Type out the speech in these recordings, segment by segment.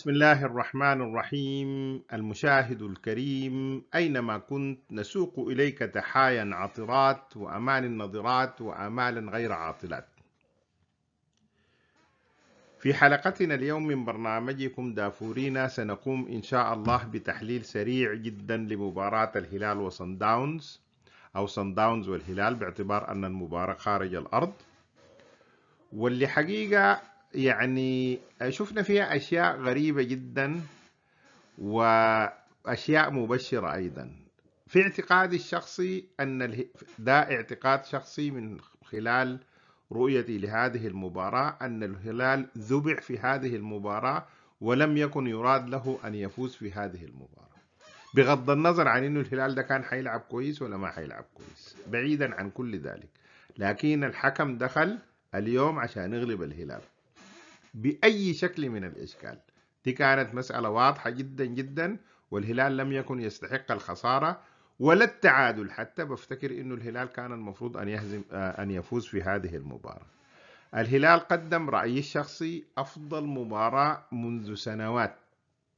بسم الله الرحمن الرحيم المشاهد الكريم أينما كنت نسوق إليك تحايا عطرات وأمان نضرات وأمال غير عاطلات في حلقتنا اليوم من برنامجكم دافورينا سنقوم إن شاء الله بتحليل سريع جدا لمباراة الهلال وصن داونز أو صن داونز والهلال باعتبار أن المباراة خارج الأرض واللي حقيقة يعني شفنا فيها أشياء غريبة جدا وأشياء مبشرة أيضا في اعتقادي الشخصي أن ده اعتقاد شخصي من خلال رؤيتي لهذه المباراة أن الهلال ذبع في هذه المباراة ولم يكن يراد له أن يفوز في هذه المباراة بغض النظر عن أنه الهلال ده كان حيلعب كويس ولا ما حيلعب كويس بعيدا عن كل ذلك لكن الحكم دخل اليوم عشان يغلب الهلال بأي شكل من الإشكال دي كانت مسألة واضحة جدا جدا والهلال لم يكن يستحق الخسارة ولا التعادل حتى بفتكر أنه الهلال كان المفروض أن, يهزم أن يفوز في هذه المباراة الهلال قدم رأيي الشخصي أفضل مباراة منذ سنوات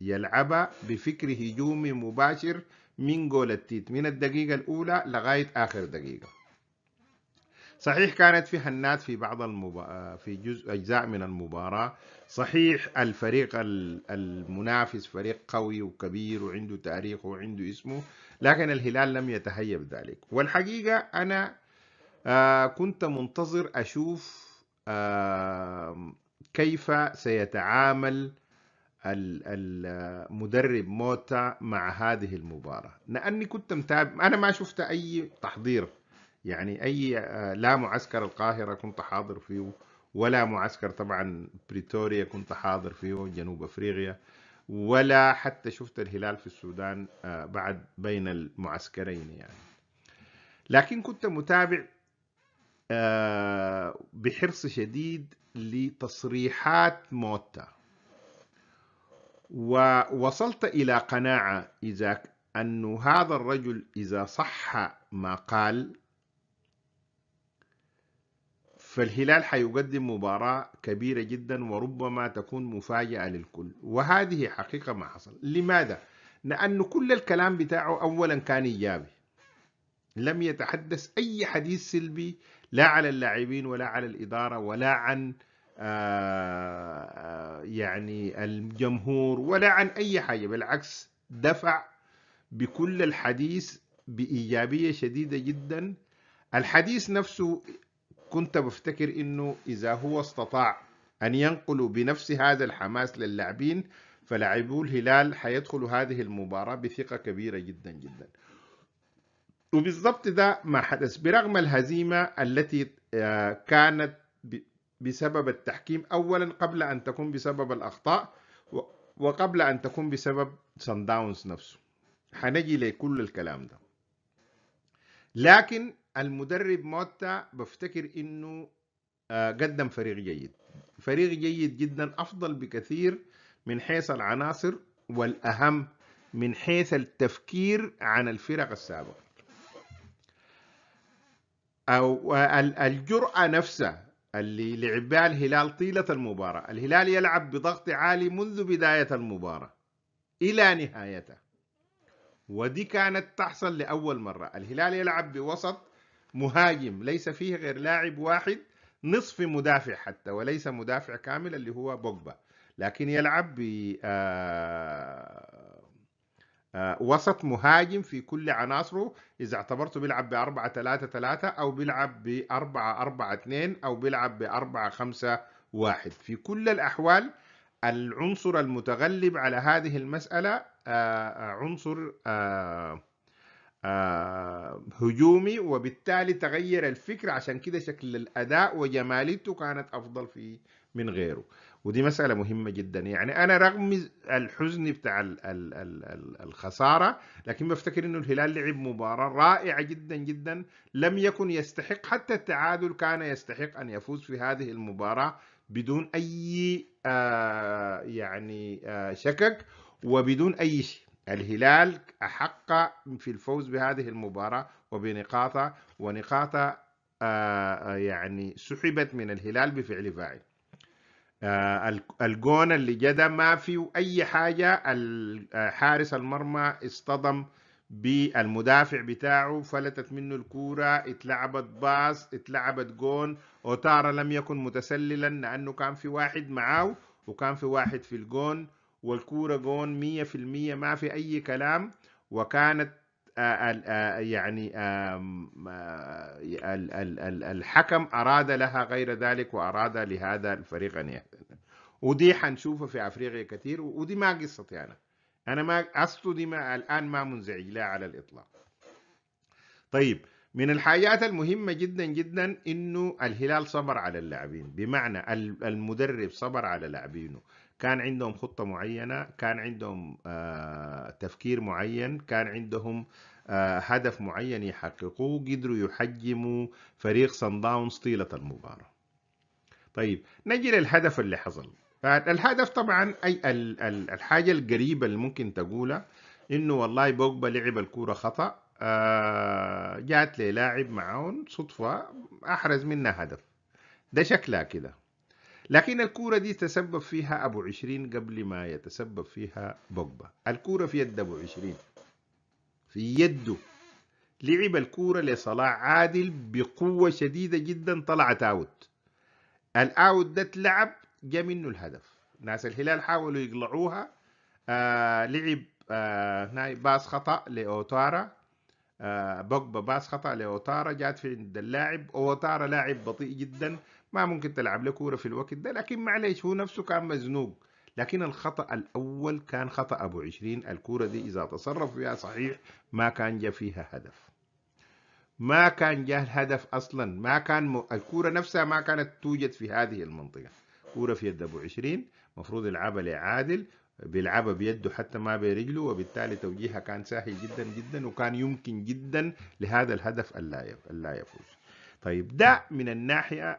يلعبها بفكر هجومي مباشر من جول التيت من الدقيقة الأولى لغاية آخر دقيقة صحيح كانت في هنات في بعض المبا... آه، في جزء اجزاء من المباراه صحيح الفريق المنافس فريق قوي وكبير وعنده تاريخ وعنده اسمه لكن الهلال لم يتهيب ذلك والحقيقه انا آه، كنت منتظر اشوف كيف سيتعامل المدرب موتا مع هذه المباراة لأني كنت متابع أنا ما شفت أي تحضير يعني أي آه، لا معسكر القاهرة كنت حاضر فيه ولا معسكر طبعا بريتوريا كنت حاضر فيه جنوب أفريقيا ولا حتى شفت الهلال في السودان آه، بعد بين المعسكرين يعني لكن كنت متابع آه، بحرص شديد لتصريحات موتا ووصلت إلى قناعة إذا انه هذا الرجل إذا صح ما قال فالهلال حيقدم مباراة كبيرة جدا وربما تكون مفاجأة للكل وهذه حقيقة ما حصل لماذا؟ لأن كل الكلام بتاعه أولا كان إيجابي لم يتحدث أي حديث سلبي لا على اللاعبين ولا على الإدارة ولا عن آه، آه، يعني الجمهور ولا عن أي حاجة بالعكس دفع بكل الحديث بإيجابية شديدة جدا الحديث نفسه كنت بفتكر انه اذا هو استطاع ان ينقل بنفس هذا الحماس للاعبين فلاعبو الهلال حيدخلوا هذه المباراة بثقة كبيرة جدا جدا وبالضبط ده ما حدث برغم الهزيمة التي آه، كانت بسبب التحكيم أولا قبل أن تكون بسبب الأخطاء وقبل أن تكون بسبب سان داونز نفسه حنجي لكل الكلام ده لكن المدرب موتا بفتكر انه آه، قدم فريق جيد فريق جيد جدا افضل بكثير من حيث العناصر والاهم من حيث التفكير عن الفرق السابقه او الجراه نفسها اللي لعبها الهلال طيله المباراه الهلال يلعب بضغط عالي منذ بدايه المباراه الى نهايتها ودي كانت تحصل لاول مره الهلال يلعب بوسط مهاجم ليس فيه غير لاعب واحد نصف مدافع حتى وليس مدافع كامل اللي هو بوجبا لكن يلعب ب آه، آه، وسط مهاجم في كل عناصره إذا اعتبرته بيلعب ب 4 3 3 أو بيلعب ب 4 4 2 أو بيلعب ب 4 5 1 في كل الأحوال العنصر المتغلب على هذه المسألة آه، عنصر آه، هجومي وبالتالي تغير الفكر عشان كده شكل الاداء وجماليته كانت افضل في من غيره ودي مساله مهمه جدا يعني انا رغم الحزن بتاع الخساره لكن بفتكر انه الهلال لعب مباراه رائعه جدا جدا لم يكن يستحق حتى التعادل كان يستحق ان يفوز في هذه المباراه بدون اي آه يعني آه شكك وبدون اي شيء الهلال أحق في الفوز بهذه المباراة وبنقاطه ونقاطه آه، آه، يعني سحبت من الهلال بفعل فاعل آه، الجون اللي جدا ما في أي حاجة حارس المرمى اصطدم بالمدافع بتاعه فلتت منه الكورة اتلعبت باص اتلعبت جون أوتارا لم يكن متسللا لأنه كان في واحد معاه وكان في واحد في الجون والكورة جون مية في المية ما في أي كلام وكانت آه، آه، يعني آه، الحكم أراد لها غير ذلك وأراد لهذا الفريق أن يهتم ودي حنشوفها في أفريقيا كثير ودي ما قصتي يعني. أنا أنا ما قصته دي ما الآن ما منزعج لا على الإطلاق طيب من الحاجات المهمة جدا جدا انه الهلال صبر على اللاعبين بمعنى المدرب صبر على لاعبينه كان عندهم خطة معينة كان عندهم آه، تفكير معين كان عندهم آه، هدف معين يحققوه قدروا يحجموا فريق داونز طيلة المباراة طيب نجي للهدف اللي حصل الهدف طبعا أي الحاجة القريبة اللي ممكن تقولها انه والله بوجبا لعب الكورة خطأ آه، جات لي لاعب معاون صدفة أحرز منها هدف ده شكلها كده لكن الكورة دي تسبب فيها أبو عشرين قبل ما يتسبب فيها بوجبا الكورة في يد أبو عشرين في يده لعب الكورة لصلاح عادل بقوة شديدة جدا طلعت أوت الأوت ده اتلعب جا منه الهدف ناس الهلال حاولوا يقلعوها آه لعب آه باص خطأ لأوتارا آه بوجبا باص خطأ لأوتارا جات في عند اللاعب أوتارا لاعب بطيء جدا ما ممكن تلعب له كوره في الوقت ده لكن معلش هو نفسه كان مزنوق لكن الخطأ الأول كان خطأ أبو عشرين الكورة دي إذا تصرف فيها صحيح ما كان جا فيها هدف ما كان جا الهدف أصلا ما كان م... الكورة نفسها ما كانت توجد في هذه المنطقة كورة في يد أبو عشرين مفروض يلعبها لعادل بيلعبها بيده حتى ما برجله وبالتالي توجيهها كان سهل جدا جدا وكان يمكن جدا لهذا الهدف اللا يفوز طيب ده من الناحية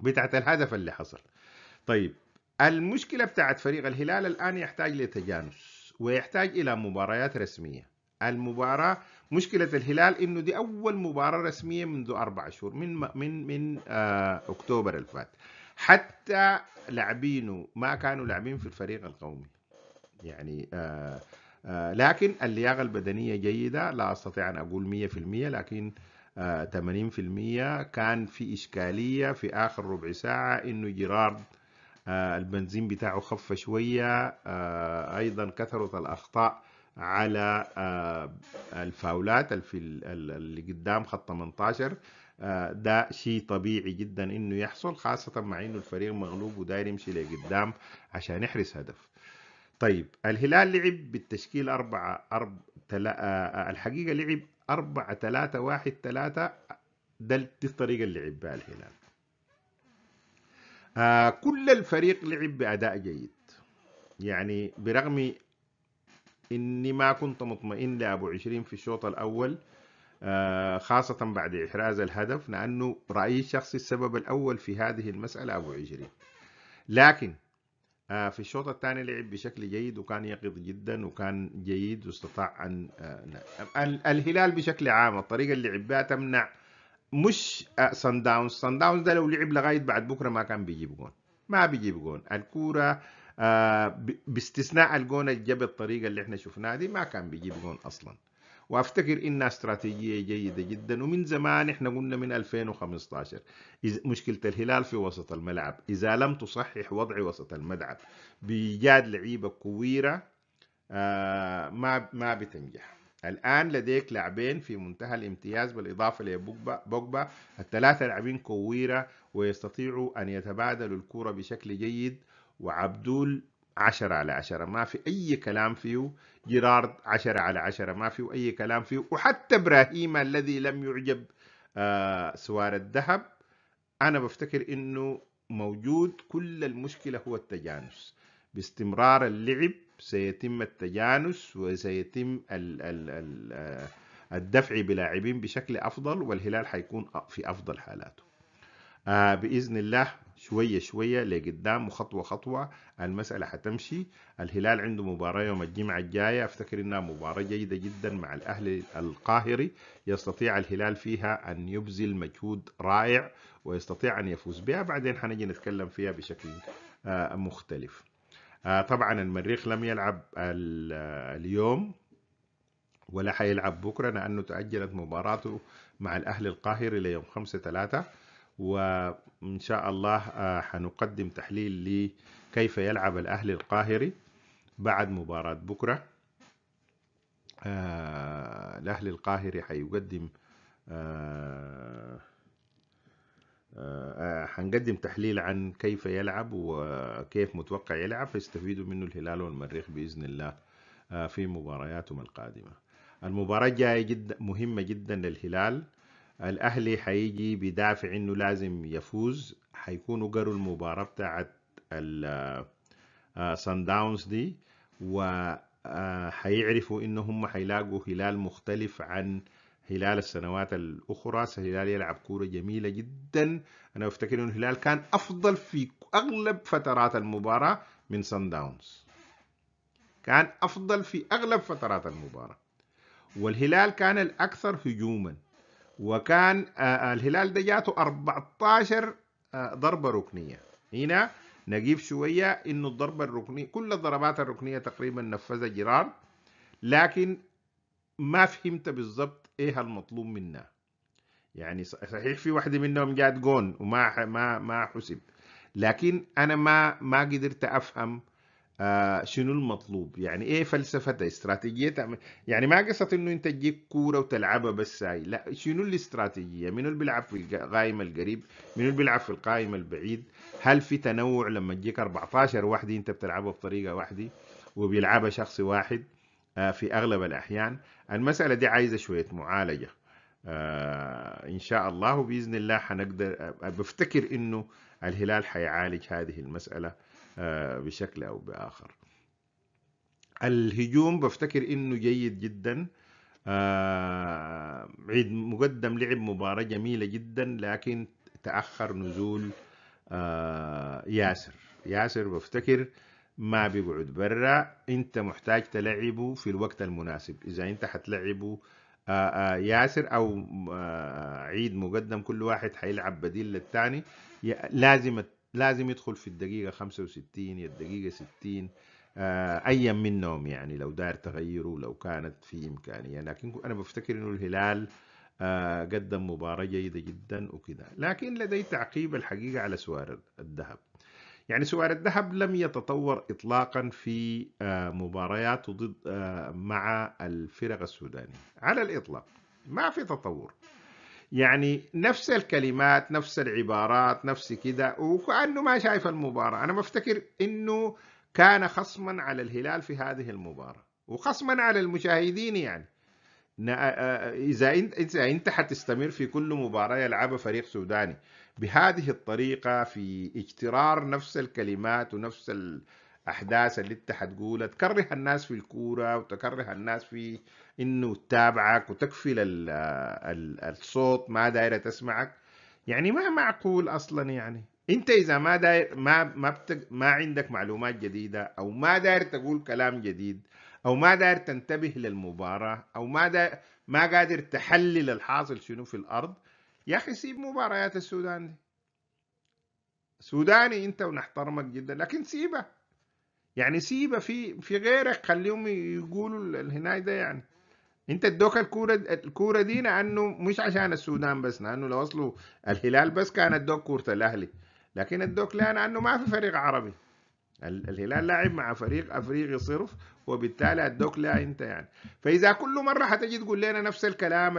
بتاعة الهدف اللي حصل طيب المشكلة بتاعت فريق الهلال الآن يحتاج لتجانس ويحتاج إلى مباريات رسمية المباراة مشكلة الهلال إنه دي أول مباراة رسمية منذ أربع شهور من من من آه، أكتوبر الفات حتى لاعبينه ما كانوا لاعبين في الفريق القومي يعني آه، آه، لكن اللياقة البدنية جيدة لا أستطيع أن أقول 100% لكن آه 80% آه، كان في إشكالية في آخر ربع ساعة إنه جيرارد آه، البنزين بتاعه خف شوية آه، أيضا كثرت الأخطاء على الفاولات اللي قدام خط 18 ده شيء طبيعي جدا انه يحصل خاصة مع انه الفريق مغلوب وداير يمشي لقدام عشان يحرز هدف طيب الهلال لعب بالتشكيل أربعة أرب... تلا... الحقيقة لعب 4 3 1 3 ده دي الطريقه اللي لعب بها الهلال آه كل الفريق لعب باداء جيد يعني برغم اني ما كنت مطمئن لابو 20 في الشوط الاول آه خاصه بعد احراز الهدف لانه رايي الشخصي السبب الاول في هذه المساله ابو 20 لكن آه، في الشوط الثاني لعب بشكل جيد وكان يقظ جدا وكان جيد واستطاع ان آه، الهلال بشكل عام الطريقه اللي لعب بها تمنع مش سان داونز سان داونز ده لو لعب لغايه بعد بكره ما كان بيجيب جون ما بيجيب جون الكوره آه، باستثناء الجون الجب الطريقه اللي احنا شفناها دي ما كان بيجيب جون اصلا وافتكر انها استراتيجيه جيده جدا ومن زمان احنا قلنا من 2015 مشكله الهلال في وسط الملعب اذا لم تصحح وضع وسط الملعب بايجاد لعيبه كويره آه، ما ما بتنجح الان لديك لاعبين في منتهى الامتياز بالاضافه لبوجبا الثلاثه لاعبين كويره ويستطيعوا ان يتبادلوا الكره بشكل جيد وعبدول عشرة على عشرة ما في أي كلام فيه جيرارد عشرة على عشرة ما فيه أي كلام فيه وحتى إبراهيم الذي لم يعجب آه سوار الذهب أنا بفتكر إنه موجود كل المشكلة هو التجانس باستمرار اللعب سيتم التجانس وسيتم آه، الدفع بلاعبين بشكل أفضل والهلال حيكون في أفضل حالاته آه باذن الله شويه شويه لقدام وخطوه خطوه المساله حتمشي الهلال عنده مباراه يوم الجمعه الجايه افتكر انها مباراه جيده جدا مع الاهلي القاهري يستطيع الهلال فيها ان يبذل مجهود رائع ويستطيع ان يفوز بها بعدين حنجي نتكلم فيها بشكل آه مختلف آه طبعا المريخ لم يلعب آه، اليوم ولا حيلعب بكره لانه تاجلت مباراته مع الاهلي القاهري ليوم خمسة ثلاثة وإن شاء الله آه، حنقدم تحليل لكيف يلعب الأهلي القاهري بعد مباراة بكرة آه، الأهلي القاهري حيقدم آه، حنقدم تحليل عن كيف يلعب وكيف متوقع يلعب فيستفيدوا منه الهلال والمريخ بإذن الله في مبارياتهم القادمة المباراة الجاية جدا مهمة جدا للهلال الاهلي حيجي بدافع انه لازم يفوز حيكونوا قروا المباراه بتاعت سان داونز آه، دي وحيعرفوا آه، ان هم حيلاقوا هلال مختلف عن هلال السنوات الاخرى هلال يلعب كوره جميله جدا انا افتكر ان الهلال كان افضل في اغلب فترات المباراه من سان داونز كان افضل في اغلب فترات المباراه والهلال كان الاكثر هجوما وكان آه، آه، الهلال ده جاته 14 آه، ضربة ركنية هنا نجيب شوية إنه الضربة الركنية كل الضربات الركنية تقريبا نفذها جيرارد لكن ما فهمت بالضبط إيه المطلوب منها يعني صحيح في واحدة منهم جات جون وما ما ما حسب لكن أنا ما ما قدرت أفهم آه شنو المطلوب يعني ايه فلسفتها استراتيجيتها يعني ما قصة انه انت تجيب كوره وتلعبها بس هاي لا شنو الاستراتيجيه منو اللي بيلعب في القائمة القريب منو اللي بيلعب في القائمة البعيد هل في تنوع لما تجيك 14 وحده انت بتلعبها بطريقه واحده وبيلعبها شخص واحد آه في اغلب الاحيان المساله دي عايزه شويه معالجه آه ان شاء الله وباذن الله حنقدر آه، بفتكر انه الهلال حيعالج هذه المساله آه، بشكل أو بآخر الهجوم بفتكر انه جيد جدا آه، عيد مقدم لعب مباراة جميلة جدا لكن تأخر نزول آه، ياسر ياسر بفتكر ما بيقعد برا انت محتاج تلعبه في الوقت المناسب اذا انت حتلعبه ياسر او عيد مقدم كل واحد حيلعب بديل للثاني لازم لازم يدخل في الدقيقة 65 يا الدقيقة 60 آه، أيا منهم يعني لو دار تغيره لو كانت في إمكانية لكن أنا بفتكر إنه الهلال آه، قدم مباراة جيدة جدا وكذا لكن لدي تعقيب الحقيقة على سوار الذهب يعني سوار الذهب لم يتطور إطلاقا في آه، مبارياته ضد مع الفرق السودانية على الإطلاق ما في تطور يعني نفس الكلمات نفس العبارات نفس كذا وكأنه ما شايف المباراة أنا بفتكر أنه كان خصما على الهلال في هذه المباراة وخصما على المشاهدين يعني إذا أنت, إذا أنت حتستمر في كل مباراة يلعبها فريق سوداني بهذه الطريقة في اجترار نفس الكلمات ونفس الأحداث اللي أنت حتقولها تكره الناس في الكورة وتكره الناس في انه تتابعك وتقفل الصوت ما دايره تسمعك يعني ما معقول اصلا يعني انت اذا ما داير ما ما, بتق... ما عندك معلومات جديده او ما داير تقول كلام جديد او ما داير تنتبه للمباراه او ما دا... ما قادر تحلل الحاصل شنو في الارض يا اخي سيب مباريات السودان دي سوداني انت ونحترمك جدا لكن سيبها يعني سيبها في في غيرك خليهم يقولوا الهنايده يعني انت ادوك الكوره الكوره دي لانه مش عشان السودان بس لانه لو وصلوا الهلال بس كان ادوك كوره الاهلي لكن ادوك لانه ما في فريق عربي الهلال لاعب مع فريق افريقي صرف وبالتالي ادوك لا انت يعني فاذا كل مره حتجي تقول لنا نفس الكلام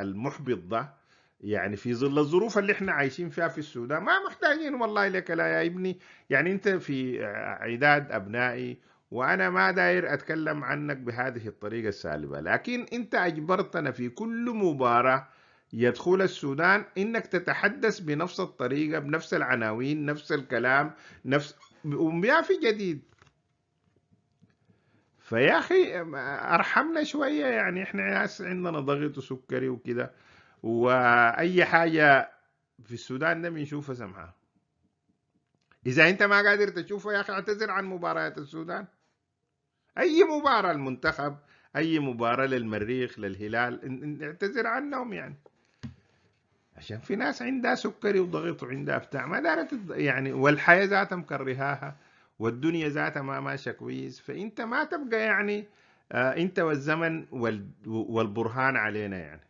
المحبط ده يعني في ظل الظروف اللي احنا عايشين فيها في السودان ما محتاجين والله لك لا يا ابني يعني انت في عداد ابنائي وأنا ما داير أتكلم عنك بهذه الطريقة السالبة لكن أنت أجبرتنا في كل مباراة يدخل السودان إنك تتحدث بنفس الطريقة بنفس العناوين نفس الكلام نفس وما في جديد فيا أخي أرحمنا شوية يعني إحنا ناس عندنا ضغط وسكري وكده وأي حاجة في السودان ده بنشوفها سمحة إذا أنت ما قادر تشوفه يا أخي اعتذر عن مباريات السودان أي مباراة المنتخب أي مباراة للمريخ للهلال نعتذر عنهم يعني عشان في ناس عندها سكري وضغط وعندها بتاع ما دارت يعني والحياة ذاتها مكرهاها والدنيا ذاتها ما ماشية كويس فأنت ما تبقى يعني آه أنت والزمن والبرهان علينا يعني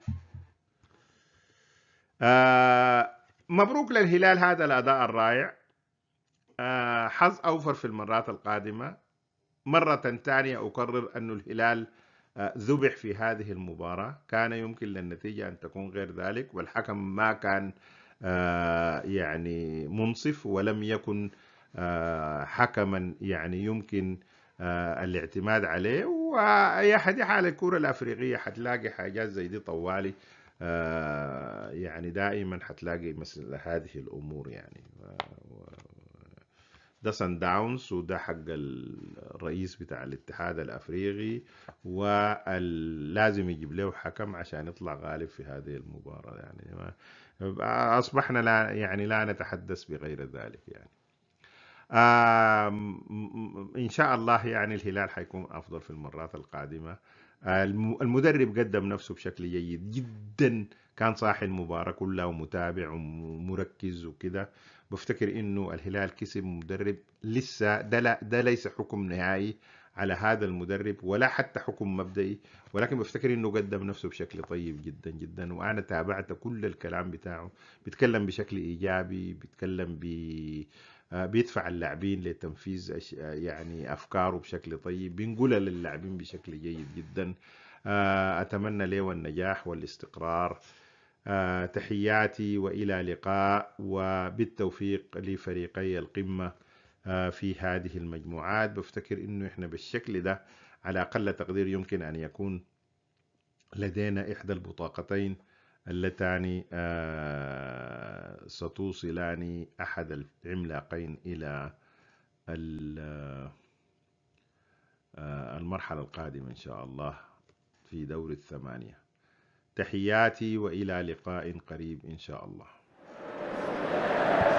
آه مبروك للهلال هذا الأداء الرائع آه حظ أوفر في المرات القادمة مرة ثانية أكرر أن الهلال آه، ذبح في هذه المباراة كان يمكن للنتيجة أن تكون غير ذلك والحكم ما كان آه، يعني منصف ولم يكن آه، حكما يعني يمكن الاعتماد عليه وأي حد حال الكرة الأفريقية حتلاقي حاجات زي دي طوالي يعني دائما حتلاقي مثل هذه الأمور يعني ده سان داونز وده حق الرئيس بتاع الاتحاد الافريقي ولازم يجيب له حكم عشان يطلع غالب في هذه المباراه يعني اصبحنا لا يعني لا نتحدث بغير ذلك يعني آه، ان شاء الله يعني الهلال حيكون افضل في المرات القادمه آه، المدرب قدم نفسه بشكل جيد جدا كان صاحي المباراه كلها ومتابع ومركز وكده بفتكر انه الهلال كسب مدرب لسه ده لا ده ليس حكم نهائي على هذا المدرب ولا حتى حكم مبدئي ولكن بفتكر انه قدم نفسه بشكل طيب جدا جدا وانا تابعت كل الكلام بتاعه بيتكلم بشكل ايجابي بيتكلم ب بي آه، بيدفع اللاعبين لتنفيذ آه، يعني افكاره بشكل طيب بينقلها للاعبين بشكل جيد جدا آه، اتمنى له النجاح والاستقرار آه، تحياتي والى لقاء وبالتوفيق لفريقي القمه آه، في هذه المجموعات بفتكر انه احنا بالشكل ده على اقل تقدير يمكن ان يكون لدينا احدى البطاقتين اللتان آه، ستوصلان احد العملاقين الى المرحله القادمه ان شاء الله في دور الثمانيه تحياتي والى لقاء قريب ان شاء الله